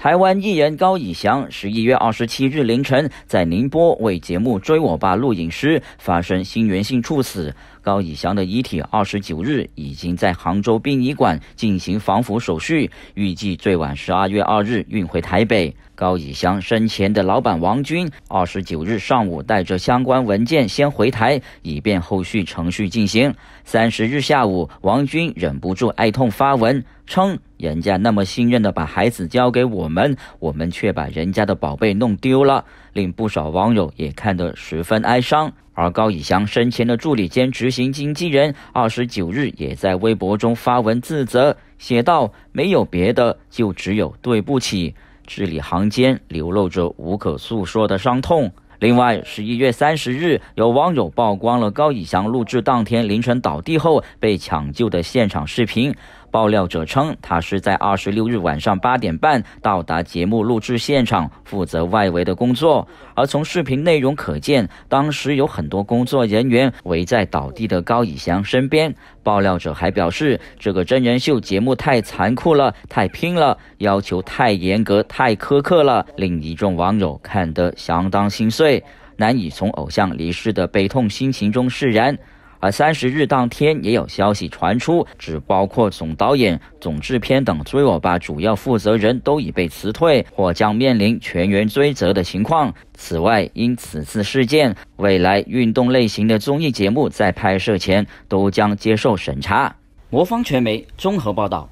台湾艺人高以翔十一月二十七日凌晨在宁波为节目《追我爸》录影时，发生心源性猝死。高以翔的遗体二十九日已经在杭州殡仪馆进行防腐手续，预计最晚十二月二日运回台北。高以翔生前的老板王军二十九日上午带着相关文件先回台，以便后续程序进行。三十日下午，王军忍不住哀痛发文称：“人家那么信任的把孩子交给我们，我们却把人家的宝贝弄丢了。”令不少网友也看得十分哀伤。而高以翔生前的助理兼执行经纪人二十九日也在微博中发文自责，写道：“没有别的，就只有对不起。”字里行间流露着无可诉说的伤痛。另外，十一月三十日，有网友曝光了高以翔录制当天凌晨倒地后被抢救的现场视频。爆料者称，他是在二十六日晚上八点半到达节目录制现场，负责外围的工作。而从视频内容可见，当时有很多工作人员围在倒地的高以翔身边。爆料者还表示，这个真人秀节目太残酷了，太拼了，要求太严格、太苛刻了，令一众网友看得相当心碎，难以从偶像离世的悲痛心情中释然。而三十日当天，也有消息传出，只包括总导演、总制片等追我吧主要负责人都已被辞退或将面临全员追责的情况。此外，因此次事件，未来运动类型的综艺节目在拍摄前都将接受审查。魔方传媒综合报道。